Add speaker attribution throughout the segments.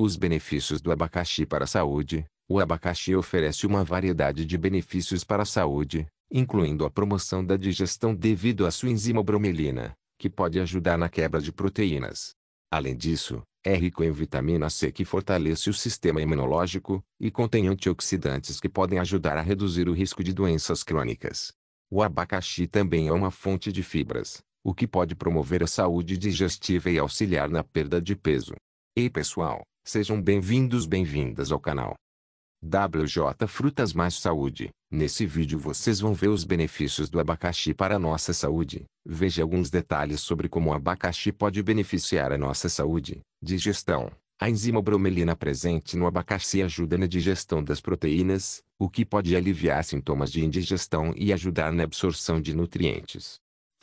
Speaker 1: Os benefícios do abacaxi para a saúde. O abacaxi oferece uma variedade de benefícios para a saúde, incluindo a promoção da digestão devido à sua enzima bromelina, que pode ajudar na quebra de proteínas. Além disso, é rico em vitamina C que fortalece o sistema imunológico e contém antioxidantes que podem ajudar a reduzir o risco de doenças crônicas. O abacaxi também é uma fonte de fibras, o que pode promover a saúde digestiva e auxiliar na perda de peso. Ei pessoal, sejam bem-vindos bem-vindas ao canal WJ Frutas Mais Saúde. Nesse vídeo vocês vão ver os benefícios do abacaxi para a nossa saúde. Veja alguns detalhes sobre como o abacaxi pode beneficiar a nossa saúde, digestão, a enzima bromelina presente no abacaxi ajuda na digestão das proteínas, o que pode aliviar sintomas de indigestão e ajudar na absorção de nutrientes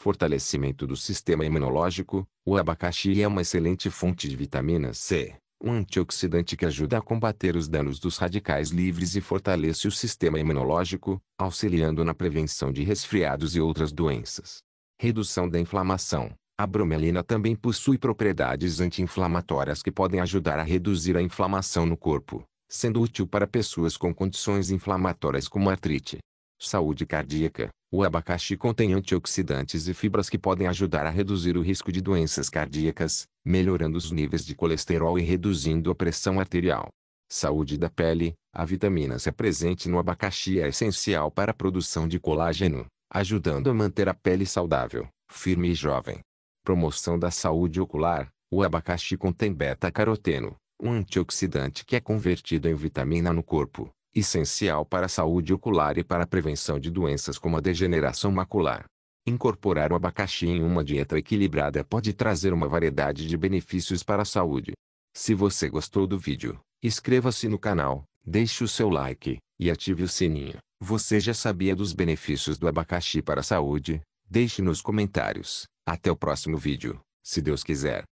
Speaker 1: fortalecimento do sistema imunológico, o abacaxi é uma excelente fonte de vitamina C, um antioxidante que ajuda a combater os danos dos radicais livres e fortalece o sistema imunológico, auxiliando na prevenção de resfriados e outras doenças. Redução da inflamação. A bromelina também possui propriedades anti-inflamatórias que podem ajudar a reduzir a inflamação no corpo, sendo útil para pessoas com condições inflamatórias como artrite. Saúde cardíaca. O abacaxi contém antioxidantes e fibras que podem ajudar a reduzir o risco de doenças cardíacas, melhorando os níveis de colesterol e reduzindo a pressão arterial. Saúde da pele: a vitamina C presente no abacaxi é essencial para a produção de colágeno, ajudando a manter a pele saudável, firme e jovem. Promoção da saúde ocular: o abacaxi contém beta-caroteno, um antioxidante que é convertido em vitamina no corpo essencial para a saúde ocular e para a prevenção de doenças como a degeneração macular. Incorporar o abacaxi em uma dieta equilibrada pode trazer uma variedade de benefícios para a saúde. Se você gostou do vídeo, inscreva-se no canal, deixe o seu like e ative o sininho. Você já sabia dos benefícios do abacaxi para a saúde? Deixe nos comentários. Até o próximo vídeo, se Deus quiser.